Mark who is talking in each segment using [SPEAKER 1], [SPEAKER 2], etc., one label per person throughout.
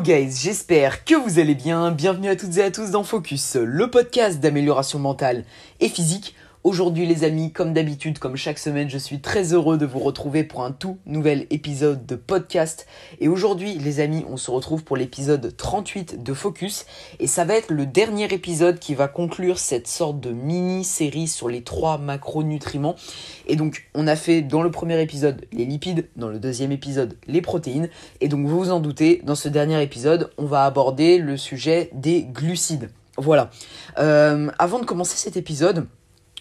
[SPEAKER 1] guys, j'espère que vous allez bien. Bienvenue à toutes et à tous dans Focus, le podcast d'amélioration mentale et physique Aujourd'hui les amis, comme d'habitude, comme chaque semaine, je suis très heureux de vous retrouver pour un tout nouvel épisode de podcast. Et aujourd'hui les amis, on se retrouve pour l'épisode 38 de Focus. Et ça va être le dernier épisode qui va conclure cette sorte de mini-série sur les trois macronutriments. Et donc on a fait dans le premier épisode les lipides, dans le deuxième épisode les protéines. Et donc vous vous en doutez, dans ce dernier épisode, on va aborder le sujet des glucides. Voilà. Euh, avant de commencer cet épisode,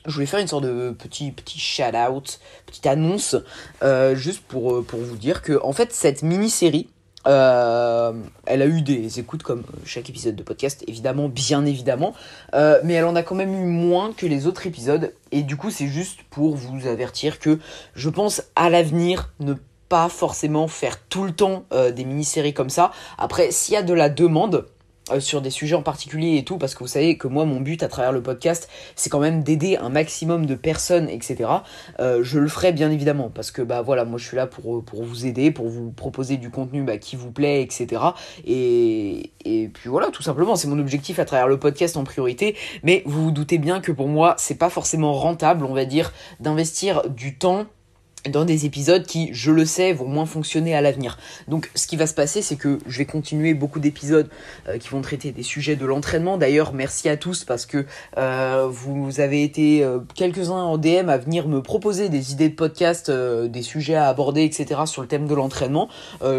[SPEAKER 1] je voulais faire une sorte de petit, petit shout-out, petite annonce, euh, juste euh, pour, vous dire que, en fait, cette mini-série, euh, elle a eu des écoutes comme chaque épisode de podcast, évidemment, bien évidemment, mais elle en a quand même eu moins que les autres épisodes, et du coup, c'est juste pour vous avertir que je pense à l'avenir ne pas forcément faire tout le temps des mini-séries comme ça. Après, s'il y a de la demande, euh, sur des sujets en particulier et tout, parce que vous savez que moi, mon but à travers le podcast, c'est quand même d'aider un maximum de personnes, etc. Euh, je le ferai bien évidemment, parce que bah voilà, moi je suis là pour, euh, pour vous aider, pour vous proposer du contenu bah, qui vous plaît, etc. Et, et puis voilà, tout simplement, c'est mon objectif à travers le podcast en priorité, mais vous vous doutez bien que pour moi, c'est pas forcément rentable, on va dire, d'investir du temps dans des épisodes qui, je le sais, vont moins fonctionner à l'avenir. Donc ce qui va se passer, c'est que je vais continuer beaucoup d'épisodes euh, qui vont traiter des sujets de l'entraînement. D'ailleurs, merci à tous parce que euh, vous avez été euh, quelques-uns en DM à venir me proposer des idées de podcast, des sujets à aborder, etc. sur le thème de l'entraînement.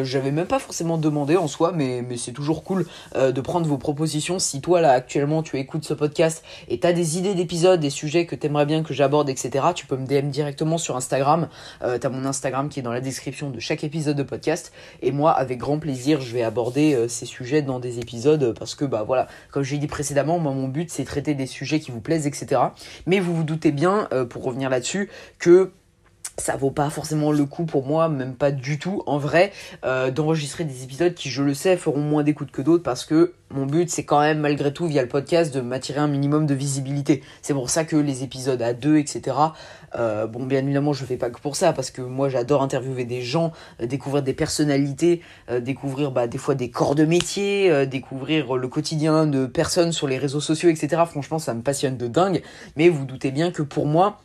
[SPEAKER 1] J'avais même pas forcément demandé en soi, mais, mais c'est toujours cool de prendre vos propositions. Si toi, là, actuellement, tu écoutes ce podcast et tu as des idées d'épisodes, des sujets que tu aimerais bien que j'aborde, etc., tu peux me DM directement sur Instagram. Euh, t'as mon Instagram qui est dans la description de chaque épisode de podcast. Et moi, avec grand plaisir, je vais aborder euh, ces sujets dans des épisodes euh, parce que, bah voilà, comme j'ai dit précédemment, moi, mon but, c'est traiter des sujets qui vous plaisent, etc. Mais vous vous doutez bien, pour revenir là-dessus, que ça vaut pas forcément le coup pour moi, même pas du tout en vrai, euh, d'enregistrer des épisodes qui, je le sais, feront moins d'écoute que d'autres parce que mon but, c'est quand même, malgré tout, via le podcast, de m'attirer un minimum de visibilité. C'est pour ça que les épisodes à deux, etc. Euh, bon, bien évidemment, je fais pas que pour ça parce que moi, j'adore interviewer des gens, euh, découvrir des personnalités, découvrir bah, des fois des corps de métier, découvrir le quotidien de personnes sur les réseaux sociaux, etc. Franchement, ça me passionne de dingue. Mais vous doutez bien que pour moi,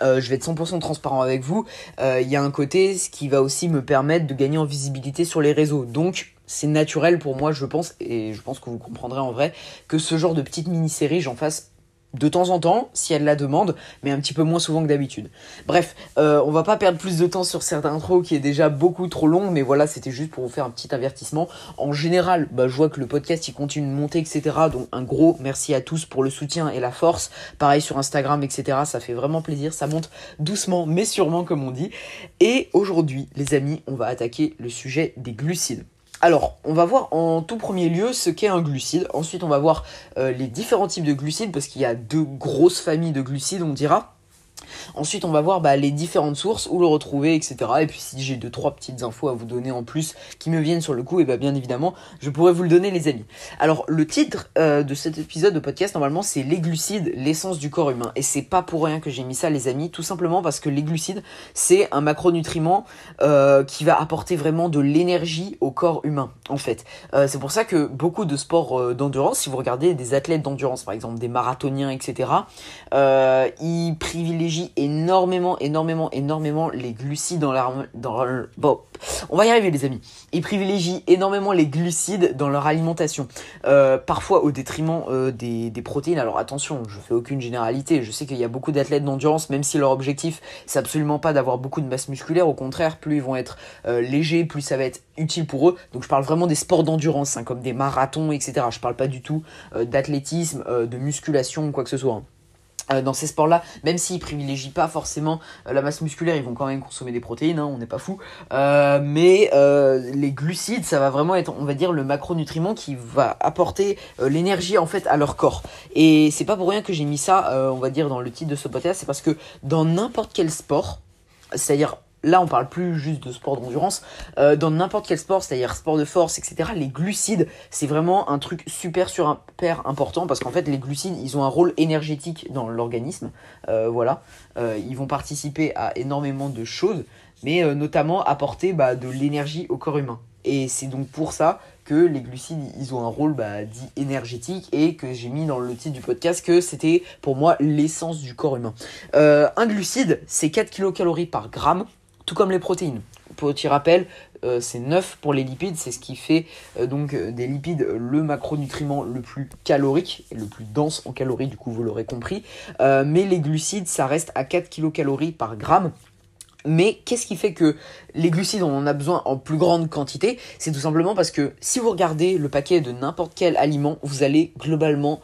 [SPEAKER 1] euh, je vais être 100% transparent avec vous. Il euh, y a un côté ce qui va aussi me permettre de gagner en visibilité sur les réseaux. Donc c'est naturel pour moi, je pense, et je pense que vous comprendrez en vrai, que ce genre de petite mini-série, j'en fasse de temps en temps, si elle la demande, mais un petit peu moins souvent que d'habitude. Bref, euh, on va pas perdre plus de temps sur cette intro qui est déjà beaucoup trop long, mais voilà, c'était juste pour vous faire un petit avertissement. En général, bah, je vois que le podcast il continue de monter, etc. Donc un gros merci à tous pour le soutien et la force. Pareil sur Instagram, etc. Ça fait vraiment plaisir, ça monte doucement mais sûrement comme on dit. Et aujourd'hui, les amis, on va attaquer le sujet des glucides. Alors, on va voir en tout premier lieu ce qu'est un glucide. Ensuite, on va voir euh, les différents types de glucides parce qu'il y a deux grosses familles de glucides, on dira. Ensuite, on va voir bah, les différentes sources, où le retrouver, etc. Et puis, si j'ai deux, trois petites infos à vous donner en plus qui me viennent sur le coup, et bah, bien évidemment, je pourrais vous le donner, les amis. Alors, le titre euh, de cet épisode de podcast, normalement, c'est Les glucides, l'essence du corps humain. Et c'est pas pour rien que j'ai mis ça, les amis, tout simplement parce que les glucides, c'est un macronutriment euh, qui va apporter vraiment de l'énergie au corps humain, en fait. Euh, c'est pour ça que beaucoup de sports d'endurance, si vous regardez des athlètes d'endurance, par exemple des marathoniens, etc., ils privilégient énormément, énormément, énormément les glucides dans leur... Dans Bon, on va y arriver les amis. Ils privilégient énormément les glucides dans leur alimentation. Euh, parfois au détriment euh, des, protéines. Alors attention, je fais aucune généralité. Je sais qu'il y a beaucoup d'athlètes d'endurance, même si leur objectif, c'est absolument pas d'avoir beaucoup de masse musculaire. Au contraire, plus ils vont être euh, légers, plus ça va être utile pour eux. Donc je parle vraiment des sports d'endurance, hein, comme des marathons, etc. Je parle pas du tout d'athlétisme, de musculation, quoi que ce soit. Hein. Euh, dans ces sports-là, même s'ils privilégient pas forcément euh, la masse musculaire, ils vont quand même consommer des protéines, hein, on n'est pas fou. Euh, mais les glucides, ça va vraiment être, on va dire, le macronutriment qui va apporter l'énergie en fait à leur corps. Et c'est pas pour rien que j'ai mis ça, on va dire, dans le titre de ce podcast, c'est parce que dans n'importe quel sport, c'est-à-dire là on parle plus juste de sport d'endurance, euh, dans n'importe quel sport, c'est-à-dire sport de force, etc., les glucides, c'est vraiment un truc super super important parce qu'en fait les glucides, ils ont un rôle énergétique dans l'organisme, euh, voilà, euh, ils vont participer à énormément de choses, mais notamment apporter bah, de l'énergie au corps humain. Et c'est donc pour ça que les glucides, ils ont un rôle bah, dit énergétique et que j'ai mis dans le titre du podcast que c'était pour moi l'essence du corps humain. un glucide, c'est 4 kcal par gramme tout comme les protéines. Petit rappel, euh, c'est neuf pour les lipides, c'est ce qui fait euh, donc euh, des lipides le macronutriment le plus calorique et le plus dense en calories, du coup vous l'aurez compris. mais les glucides, ça reste à 4 kcal par gramme. Mais qu'est-ce qui fait que les glucides, on en a besoin en plus grande quantité C'est tout simplement parce que si vous regardez le paquet de n'importe quel aliment, vous allez globalement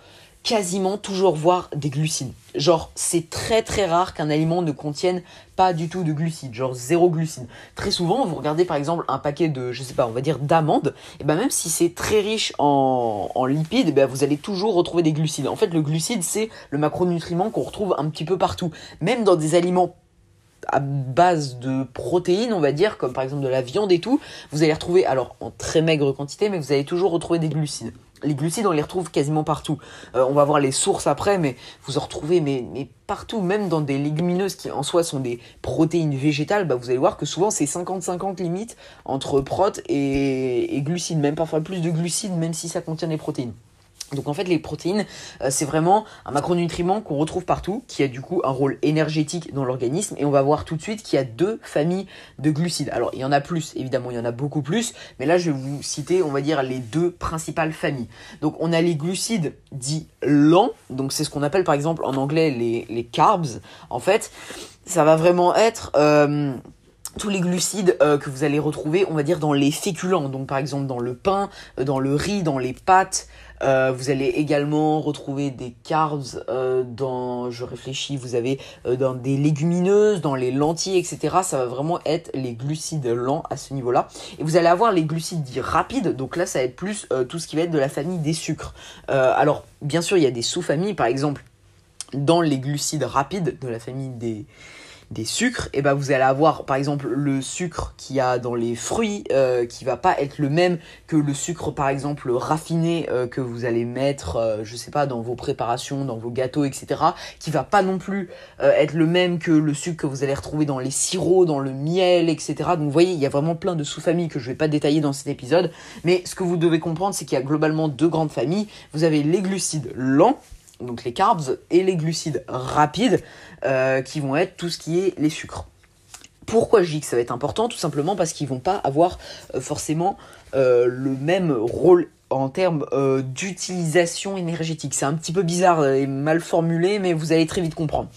[SPEAKER 1] quasiment toujours voir des glucides. Genre, c'est très très rare qu'un aliment ne contienne pas du tout de glucides, genre zéro glucides. Très souvent, vous regardez par exemple un paquet de, je sais pas, on va dire d'amandes, et ben même si c'est très riche en, lipides, ben vous allez toujours retrouver des glucides. En fait, le glucide, c'est le macronutriment qu'on retrouve un petit peu partout. Même dans des aliments à base de protéines, on va dire, comme par exemple de la viande et tout, vous allez retrouver, alors en très maigre quantité, mais vous allez toujours retrouver des glucides les glucides, on les retrouve quasiment partout. Euh, on va voir les sources après, mais vous en retrouvez mais, partout, même dans des légumineuses qui en soi sont des protéines végétales, bah vous allez voir que souvent c'est 50-50 limite entre prot et, glucides, même parfois plus de glucides, même si ça contient des protéines. Donc en fait les protéines euh, c'est vraiment un macronutriment qu'on retrouve partout qui a du coup un rôle énergétique dans l'organisme et on va voir tout de suite qu'il y a deux familles de glucides. Alors il y en a plus évidemment, il y en a beaucoup plus, mais là je vais vous citer on va dire les deux principales familles. Donc on a les glucides dits lents, donc c'est ce qu'on appelle par exemple en anglais les, les carbs. En fait ça va vraiment être... Euh, tous les glucides euh, que vous allez retrouver, on va dire, dans les féculents. Donc, par exemple, dans le pain, dans le riz, dans les pâtes, euh, vous allez également retrouver des carbs euh, dans, je réfléchis, vous avez euh, dans des légumineuses, dans les lentilles, etc. Ça va vraiment être les glucides lents à ce niveau-là. Et vous allez avoir les glucides rapides. Donc là, ça va être plus tout ce qui va être de la famille des sucres. alors, bien sûr, il y a des sous-familles, par exemple, dans les glucides rapides de la famille des des sucres, et eh ben vous allez avoir par exemple le sucre qu'il y a dans les fruits euh, qui va pas être le même que le sucre par exemple raffiné euh, que vous allez mettre, euh, je sais pas, dans vos préparations, dans vos gâteaux, etc. qui va pas non plus être le même que le sucre que vous allez retrouver dans les sirops, dans le miel, etc. Donc vous voyez, il y a vraiment plein de sous-familles que je vais pas détailler dans cet épisode, mais ce que vous devez comprendre, c'est qu'il y a globalement deux grandes familles. Vous avez les glucides lents donc les carbs et les glucides rapides euh, qui vont être tout ce qui est les sucres. Pourquoi je dis que ça va être important Tout simplement parce qu'ils vont pas avoir euh, forcément euh, le même rôle en termes d'utilisation énergétique. C'est un petit peu bizarre et mal formulé, mais vous allez très vite comprendre.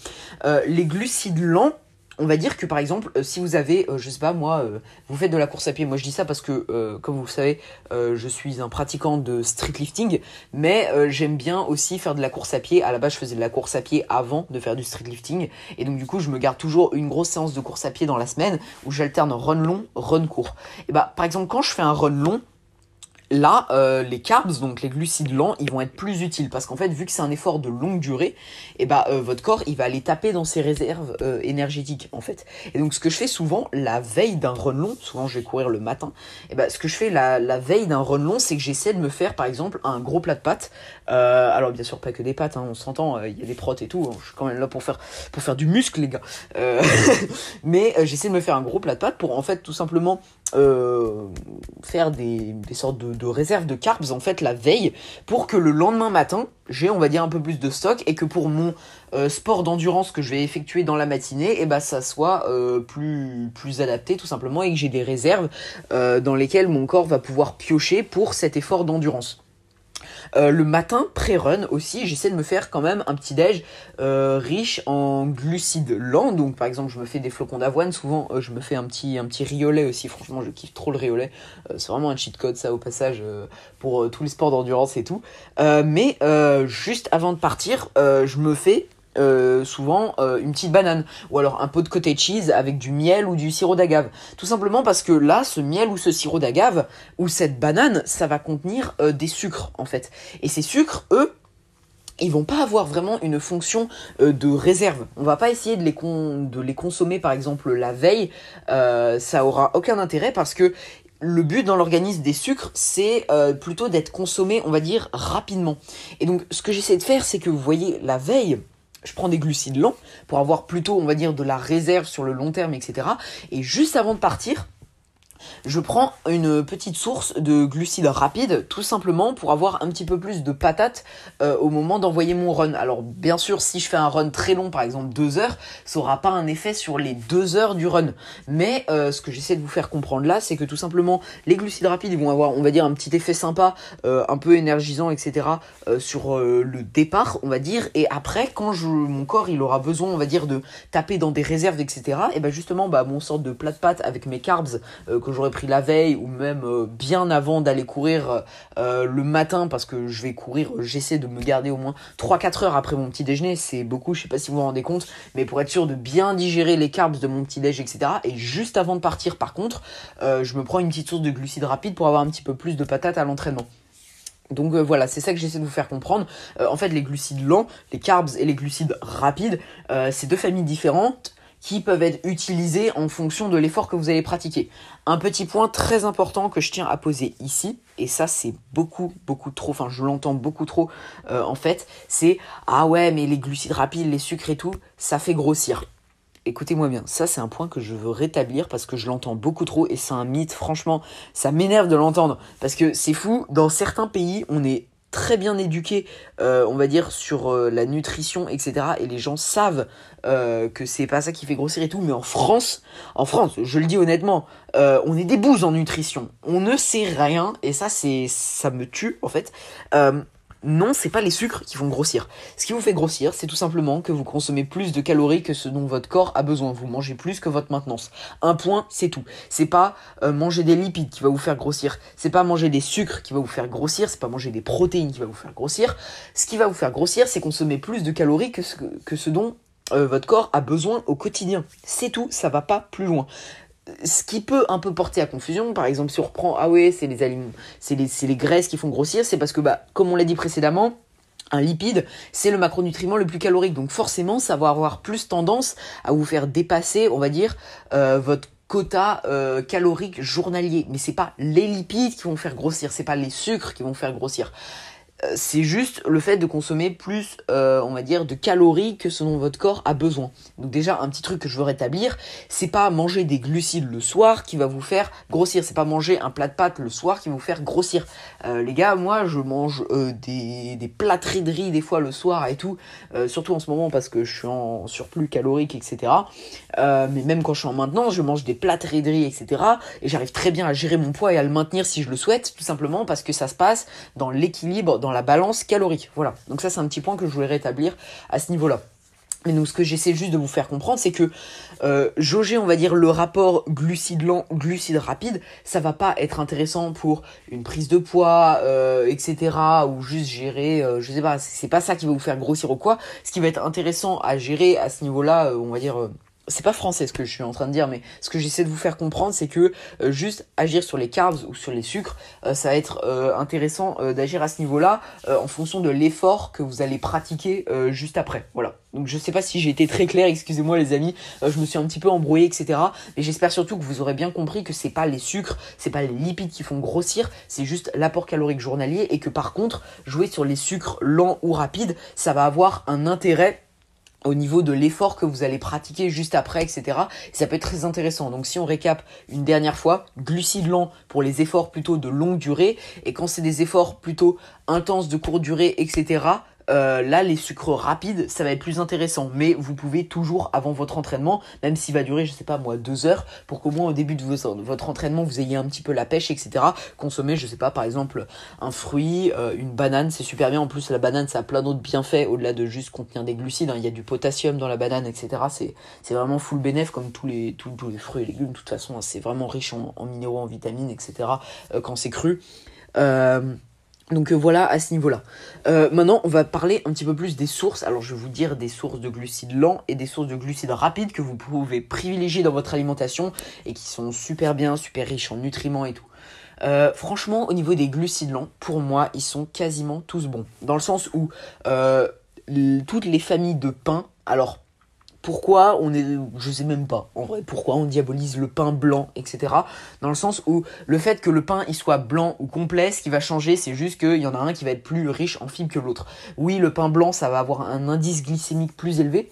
[SPEAKER 1] les glucides lents, on va dire que par exemple, euh, si vous avez, euh, je sais pas moi, euh, vous faites de la course à pied. Moi, je dis ça parce que, comme vous le savez, je suis un pratiquant de street lifting, mais j'aime bien aussi faire de la course à pied. À la base, je faisais de la course à pied avant de faire du street lifting, et donc du coup, je me garde toujours une grosse séance de course à pied dans la semaine où j'alterne run long, run court. Et bah, par exemple, quand je fais un run long, là, euh, les carbs, donc les glucides lents, ils vont être plus utiles parce qu'en fait, vu que c'est un effort de longue durée, et eh ben, euh, votre corps, il va aller taper dans ses réserves euh, énergétiques en fait. Et donc, ce que je fais souvent la veille d'un run long, souvent je vais courir le matin, et eh bah, ben, ce que je fais la, veille d'un run long, c'est que j'essaie de me faire par exemple un gros plat de pâtes. alors, bien sûr, pas que des pâtes, hein, on s'entend, il y a des protes et tout, hein, je suis quand même là pour faire, pour faire du muscle, les gars. mais j'essaie de me faire un gros plat de pâtes pour en fait tout simplement euh, faire des, sortes de, réserves de carbs en fait la veille pour que le lendemain matin j'ai on va dire un peu plus de stock et que pour mon euh, sport d'endurance que je vais effectuer dans la matinée et eh ben, ça soit euh, plus plus adapté tout simplement et que j'ai des réserves dans lesquelles mon corps va pouvoir piocher pour cet effort d'endurance. Euh, le matin, pré-run aussi, j'essaie de me faire quand même un petit déj euh, riche en glucides lents. Donc par exemple, je me fais des flocons d'avoine. Souvent, euh, je me fais un petit, un petit riolet aussi. Franchement, je kiffe trop le riolet. c'est vraiment un cheat code ça au passage pour tous les sports d'endurance et tout. mais juste avant de partir, je me fais euh, souvent euh, une petite banane ou alors un pot de cottage cheese avec du miel ou du sirop d'agave. Tout simplement parce que là, ce miel ou ce sirop d'agave ou cette banane, ça va contenir euh, des sucres en fait. Et ces sucres, eux, ils vont pas avoir vraiment une fonction de réserve. On va pas essayer de les, consommer par exemple la veille, ça aura aucun intérêt parce que le but dans l'organisme des sucres, c'est plutôt d'être consommé, on va dire, rapidement. Et donc ce que j'essaie de faire, c'est que vous voyez la veille, je prends des glucides lents pour avoir plutôt, on va dire, de la réserve sur le long terme, etc. Et juste avant de partir, je prends une petite source de glucides rapides, tout simplement pour avoir un petit peu plus de patates euh, au moment d'envoyer mon run. Alors bien sûr, si je fais un run très long, par exemple 2 heures, ça n'aura pas un effet sur les deux heures du run. Mais euh, ce que j'essaie de vous faire comprendre là, c'est que tout simplement, les glucides rapides, vont avoir, on va dire, un petit effet sympa, euh, un peu énergisant, etc. sur le départ, on va dire. Et après, quand je, mon corps, il aura besoin, on va dire, de taper dans des réserves, etc. Et ben justement, bah, mon sorte de plat de pâte avec mes carbs que j'aurais pris la veille ou même euh, bien avant d'aller courir euh, le matin parce que je vais courir, euh, j'essaie de me garder au moins 3-4 heures après mon petit déjeuner, c'est beaucoup, je sais pas si vous vous rendez compte, mais pour être sûr de bien digérer les carbs de mon petit déj, etc. Et juste avant de partir par contre, je me prends une petite source de glucides rapides pour avoir un petit peu plus de patates à l'entraînement. Donc voilà, c'est ça que j'essaie de vous faire comprendre. en fait, les glucides lents, les carbs et les glucides rapides, c'est deux familles différentes qui peuvent être utilisés en fonction de l'effort que vous allez pratiquer. Un petit point très important que je tiens à poser ici, et ça c'est beaucoup, beaucoup trop, enfin je l'entends beaucoup trop euh, en fait, c'est ah ouais mais les glucides rapides, les sucres et tout, ça fait grossir. Écoutez-moi bien, ça c'est un point que je veux rétablir parce que je l'entends beaucoup trop et c'est un mythe, franchement, ça m'énerve de l'entendre parce que c'est fou, dans certains pays on est très bien éduqués, euh, on va dire, sur euh, la nutrition, etc. Et les gens savent euh, que c'est pas ça qui fait grossir et tout. Mais en France, en France, je le dis honnêtement, euh, on est des bouses en nutrition. On ne sait rien et ça, c'est, ça me tue en fait. Euh, non, c'est pas les sucres qui vont grossir. Ce qui vous fait grossir, c'est tout simplement que vous consommez plus de calories que ce dont votre corps a besoin. Vous mangez plus que votre maintenance. Un point, c'est tout. C'est pas euh, manger des lipides qui va vous faire grossir. C'est pas manger des sucres qui va vous faire grossir. C'est pas manger des protéines qui va vous faire grossir. Ce qui va vous faire grossir, c'est consommer plus de calories que ce, que ce dont euh, votre corps a besoin au quotidien. C'est tout, ça va pas plus loin ce qui peut un peu porter à confusion, par exemple, si on reprend, ah ouais, c'est les, aliments, c'est les, les, graisses qui font grossir, c'est parce que, bah, comme on l'a dit précédemment, un lipide, c'est le macronutriment le plus calorique. Donc forcément, ça va avoir plus tendance à vous faire dépasser, on va dire, euh, votre quota euh, calorique journalier. Mais ce n'est pas les lipides qui vont faire grossir, ce n'est pas les sucres qui vont faire grossir. Euh, c'est juste le fait de consommer plus, euh, on va dire, de calories que ce dont votre corps a besoin. Donc déjà, un petit truc que je veux rétablir, c'est pas manger des glucides le soir qui va vous faire grossir. C'est pas manger un plat de pâtes le soir qui va vous faire grossir. Euh, les gars, moi, je mange des, des de riz des fois le soir et tout. surtout en ce moment parce que je suis en surplus calorique, etc. mais même quand je suis en maintenance, je mange des plâtrideries de riz, etc. Et j'arrive très bien à gérer mon poids et à le maintenir si je le souhaite, tout simplement parce que ça se passe dans l'équilibre, dans la balance calorique, Voilà. Donc ça, c'est un petit point que je voulais rétablir à ce niveau-là. Mais donc ce que j'essaie juste de vous faire comprendre, c'est que euh, jauger, on va dire, le rapport glucide lent, glucide rapide, ça va pas être intéressant pour une prise de poids, euh, etc. Ou juste gérer, euh, je sais pas, c'est pas ça qui va vous faire grossir ou quoi. Ce qui va être intéressant à gérer à ce niveau-là, on va dire c'est pas français ce que je suis en train de dire, mais ce que j'essaie de vous faire comprendre, c'est que euh, juste agir sur les carbs ou sur les sucres, euh, ça va être euh, intéressant d'agir à ce niveau-là en fonction de l'effort que vous allez pratiquer juste après. Voilà. Donc je sais pas si j'ai été très clair, excusez-moi les amis, je me suis un petit peu embrouillé, etc. Mais j'espère surtout que vous aurez bien compris que c'est pas les sucres, c'est pas les lipides qui font grossir, c'est juste l'apport calorique journalier et que par contre, jouer sur les sucres lents ou rapides, ça va avoir un intérêt au niveau de l'effort que vous allez pratiquer juste après, etc. ça peut être très intéressant. Donc si on récap une dernière fois, glucides lents pour les efforts plutôt de longue durée, et quand c'est des efforts plutôt intenses de courte durée, etc., euh, là les sucres rapides ça va être plus intéressant mais vous pouvez toujours avant votre entraînement même s'il va durer je sais pas moi deux heures pour qu'au moins au début de votre entraînement vous ayez un petit peu la pêche etc consommer je sais pas par exemple un fruit euh, une banane c'est super bien en plus la banane ça a plein d'autres bienfaits au-delà de juste contenir des glucides hein. il y a du potassium dans la banane etc c'est vraiment full bénéf comme tous les les fruits et légumes de toute façon hein. c'est vraiment riche en, minéraux en vitamines etc euh, quand c'est cru euh, donc euh, voilà à ce niveau-là. Euh, maintenant, on va parler un petit peu plus des sources. Alors je vais vous dire des sources de glucides lents et des sources de glucides rapides que vous pouvez privilégier dans votre alimentation et qui sont super bien, super riches en nutriments et tout. Euh, franchement, au niveau des glucides lents, pour moi, ils sont quasiment tous bons. Dans le sens où toutes les familles de pain, alors pourquoi on est, je sais même pas, en vrai, pourquoi on diabolise le pain blanc, etc. Dans le sens où le fait que le pain il soit blanc ou complet, ce qui va changer, c'est juste qu'il y en a un qui va être plus riche en fibres que l'autre. Oui, le pain blanc, ça va avoir un indice glycémique plus élevé.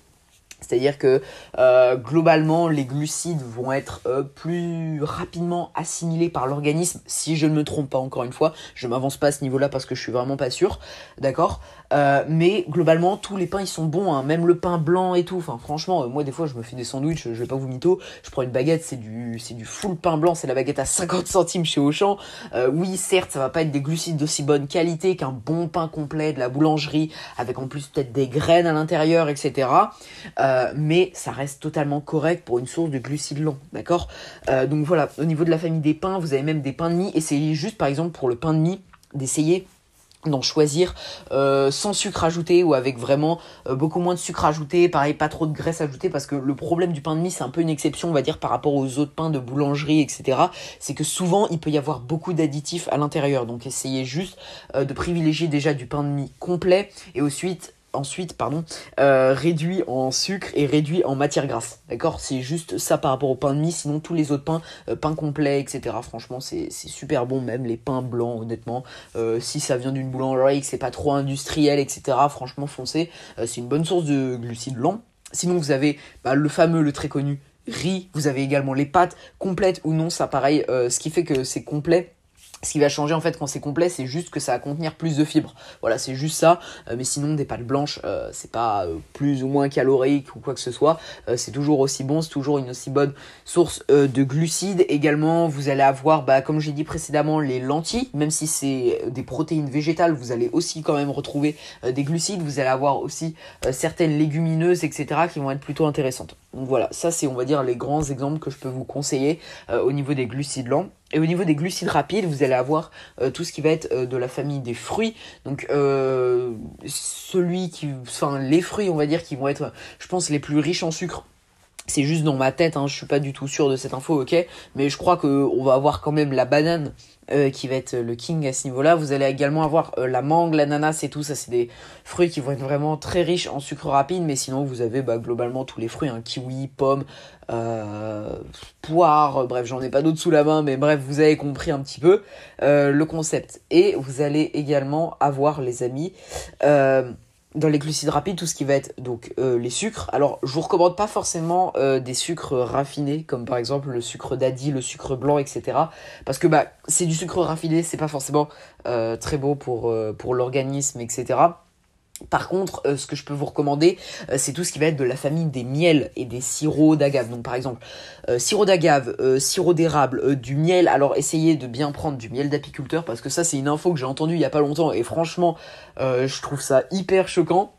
[SPEAKER 1] C'est-à-dire que euh, globalement, les glucides vont être euh, plus rapidement assimilés par l'organisme, si je ne me trompe pas encore une fois. Je m'avance pas à ce niveau-là parce que je suis vraiment pas sûr, d'accord euh, mais globalement, tous les pains ils sont bons, hein. même le pain blanc et tout. Enfin, franchement, euh, moi des fois je me fais des sandwichs, euh, je vais pas vous mytho. Je prends une baguette, c'est du, c'est du full pain blanc, c'est la baguette à 50 centimes chez Auchan. Euh, oui, certes, ça va pas être des glucides d'aussi bonne qualité qu'un bon pain complet de la boulangerie, avec en plus peut-être des graines à l'intérieur, etc. mais ça reste totalement correct pour une source de glucides lents, d'accord Donc voilà, au niveau de la famille des pains, vous avez même des pains de mie. Essayez juste par exemple pour le pain de mie d'essayer d'en choisir euh, sans sucre ajouté ou avec vraiment euh, beaucoup moins de sucre ajouté, pareil pas trop de graisse ajoutée parce que le problème du pain de mie c'est un peu une exception on va dire par rapport aux autres pains de boulangerie etc. C'est que souvent il peut y avoir beaucoup d'additifs à l'intérieur donc essayez juste euh, de privilégier déjà du pain de mie complet et ensuite ensuite pardon, euh, réduit en sucre et réduit en matière grasse. D'accord C'est juste ça par rapport au pain de mie, sinon tous les autres pains, euh, pain complet, etc. Franchement, c'est super bon, même les pains blancs, honnêtement. Euh, si ça vient d'une boulangerie, que c'est pas trop industriel, etc., franchement, foncez. c'est une bonne source de glucides lents. Sinon, vous avez bah, le fameux, le très connu riz. Vous avez également les pâtes complètes ou non, ça pareil. ce qui fait que c'est complet ce qui va changer en fait quand c'est complet, c'est juste que ça va contenir plus de fibres. Voilà, c'est juste ça. Euh, mais sinon, des pâtes blanches, euh, c'est pas euh, plus ou moins calorique ou quoi que ce soit. c'est toujours aussi bon, c'est toujours une aussi bonne source de glucides. Également, vous allez avoir, bah, comme j'ai dit précédemment, les lentilles. Même si c'est des protéines végétales, vous allez aussi quand même retrouver des glucides. Vous allez avoir aussi certaines légumineuses, etc., qui vont être plutôt intéressantes. Donc voilà, ça c'est on va dire les grands exemples que je peux vous conseiller au niveau des glucides lents. Et au niveau des glucides rapides, vous allez avoir euh, tout ce qui va être euh, de la famille des fruits. Donc euh, celui qui, enfin les fruits, on va dire, qui vont être, je pense, les plus riches en sucre c'est juste dans ma tête, hein, je suis pas du tout sûr de cette info, ok, mais je crois qu'on va avoir quand même la banane euh, qui va être le king à ce niveau-là. Vous allez également avoir euh, la mangue, l'ananas et tout. Ça, c'est des fruits qui vont être vraiment très riches en sucre rapide. Mais sinon, vous avez bah, globalement tous les fruits hein, kiwi, pomme, euh, poire. Bref, j'en ai pas d'autres sous la main, mais bref, vous avez compris un petit peu le concept. Et vous allez également avoir, les amis, dans les glucides rapides, tout ce qui va être donc euh, les sucres. Alors, je vous recommande pas forcément euh, des sucres raffinés, comme par exemple le sucre d'Adi, le sucre blanc, etc. Parce que bah, c'est du sucre raffiné, c'est pas forcément euh, très beau pour, pour l'organisme, etc. Par contre, euh, ce que je peux vous recommander, euh, c'est tout ce qui va être de la famille des miels et des sirops d'agave. Donc par exemple, euh, sirop d'agave, sirop d'érable, du miel. Alors essayez de bien prendre du miel d'apiculteur parce que ça c'est une info que j'ai entendue il y a pas longtemps et franchement, je trouve ça hyper choquant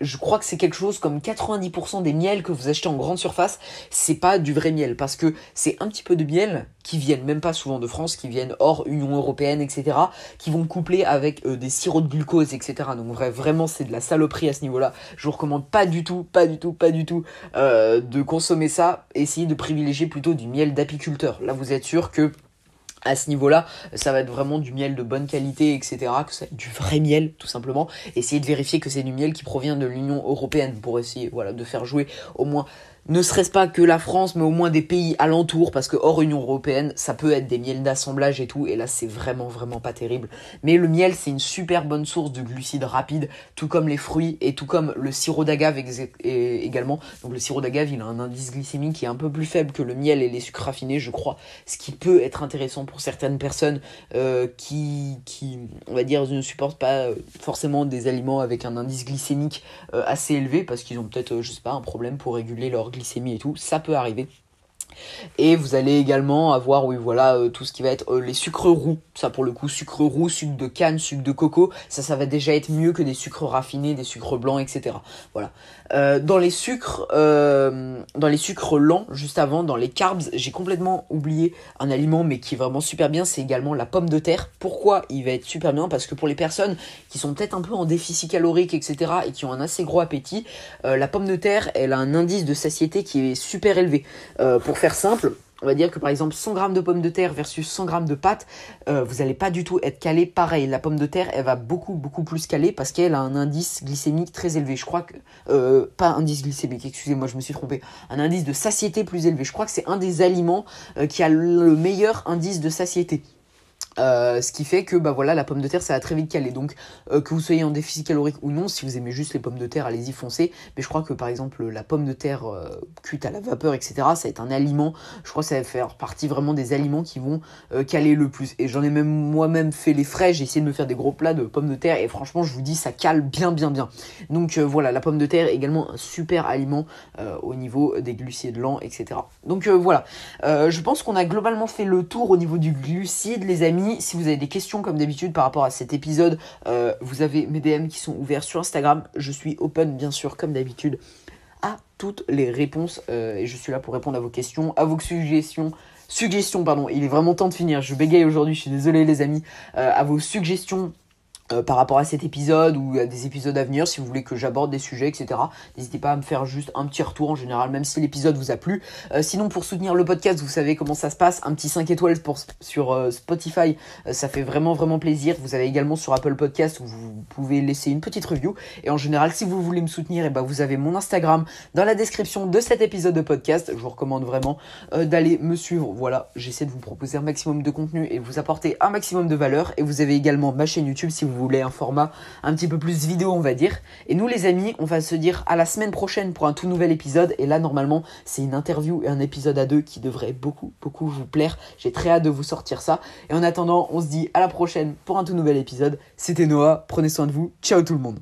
[SPEAKER 1] je crois que c'est quelque chose comme 90% des miels que vous achetez en grande surface, c'est pas du vrai miel parce que c'est un petit peu de miel qui viennent même pas souvent de France, qui viennent hors Union européenne, etc. qui vont coupler avec euh, des sirops de glucose, etc. Donc vrai, vraiment c'est de la saloperie à ce niveau-là. Je vous recommande pas du tout, pas du tout, pas du tout euh, de consommer ça. Essayez de privilégier plutôt du miel d'apiculteur. Là vous êtes sûr que à ce niveau-là, ça va être vraiment du miel de bonne qualité, etc. Que du vrai miel, tout simplement. Essayez de vérifier que c'est du miel qui provient de l'Union européenne pour essayer, voilà, de faire jouer au moins ne serait-ce pas que la France, mais au moins des pays alentours, parce que hors Union Européenne, ça peut être des miels d'assemblage et tout, et là c'est vraiment vraiment pas terrible. Mais le miel, c'est une super bonne source de glucides rapides, tout comme les fruits, et tout comme le sirop d'agave également. Donc le sirop d'agave, il a un indice glycémique qui est un peu plus faible que le miel et les sucres raffinés, je crois, ce qui peut être intéressant pour certaines personnes euh, qui, on va dire, ne supportent pas euh, forcément des aliments avec un indice glycémique euh, assez élevé, parce qu'ils ont peut-être, je sais pas, un problème pour réguler leur glycémie glycémie et tout, ça peut arriver. Et vous allez également avoir, oui, voilà, euh, tout ce qui va être euh, les sucres roux. Ça, pour le coup, sucre roux, sucre de canne, sucre de coco. Ça, ça va déjà être mieux que des sucres raffinés, des sucres blancs, etc. Voilà. Euh, dans les sucres, dans les sucres lents, juste avant, dans les carbs, j'ai complètement oublié un aliment, mais qui est vraiment super bien. C'est également la pomme de terre. Pourquoi il va être super bien Parce que pour les personnes qui sont peut-être un peu en déficit calorique, etc., et qui ont un assez gros appétit, la pomme de terre, elle a un indice de satiété qui est super élevé. pour faire simple, on va dire que par exemple 100 grammes de pommes de terre versus 100 grammes de pâtes, euh, vous allez pas du tout être calé pareil. La pomme de terre, elle va beaucoup beaucoup plus caler parce qu'elle a un indice glycémique très élevé. Je crois que euh, pas indice glycémique, excusez-moi, je me suis trompé. Un indice de satiété plus élevé. Je crois que c'est un des aliments euh, qui a le meilleur indice de satiété. Euh, ce qui fait que bah voilà la pomme de terre ça va très vite caler donc euh, que vous soyez en déficit calorique ou non si vous aimez juste les pommes de terre allez-y foncez mais je crois que par exemple la pomme de terre euh, cuite à la vapeur etc ça va être un aliment je crois que ça va faire partie vraiment des aliments qui vont caler le plus et j'en ai même moi-même fait les frais j'ai essayé de me faire des gros plats de pommes de terre et franchement je vous dis ça cale bien bien bien donc voilà la pomme de terre est également un super aliment au niveau des glucides lents etc donc voilà je pense qu'on a globalement fait le tour au niveau du glucide les amis si vous avez des questions, comme d'habitude, par rapport à cet épisode, euh, vous avez mes DM qui sont ouverts sur Instagram. Je suis open, bien sûr, comme d'habitude, à toutes les réponses. Euh, et je suis là pour répondre à vos questions, à vos suggestions. Suggestions, pardon. Il est vraiment temps de finir. Je bégaye aujourd'hui, je suis désolé, les amis. Euh, à vos suggestions euh, par rapport à cet épisode ou à des épisodes à venir, si vous voulez que j'aborde des sujets, etc. N'hésitez pas à me faire juste un petit retour en général, même si l'épisode vous a plu. Euh, sinon, pour soutenir le podcast, vous savez comment ça se passe. Un petit 5 étoiles pour, sur euh, Spotify, ça fait vraiment vraiment plaisir. Vous avez également sur Apple Podcast où vous pouvez laisser une petite review. Et en général, si vous voulez me soutenir, et eh ben, vous avez mon Instagram dans la description de cet épisode de podcast. Je vous recommande vraiment d'aller me suivre. Voilà, j'essaie de vous proposer un maximum de contenu et vous apporter un maximum de valeur. Et vous avez également ma chaîne YouTube si vous voulez un format un petit peu plus vidéo, on va dire. Et nous, les amis, on va se dire à la semaine prochaine pour un tout nouvel épisode. Et là, normalement, c'est une interview et un épisode à deux qui devrait beaucoup, beaucoup vous plaire. J'ai très hâte de vous sortir ça. Et en attendant, on se dit à la prochaine pour un tout nouvel épisode. C'était Noah, prenez soin de vous. Ciao tout le monde.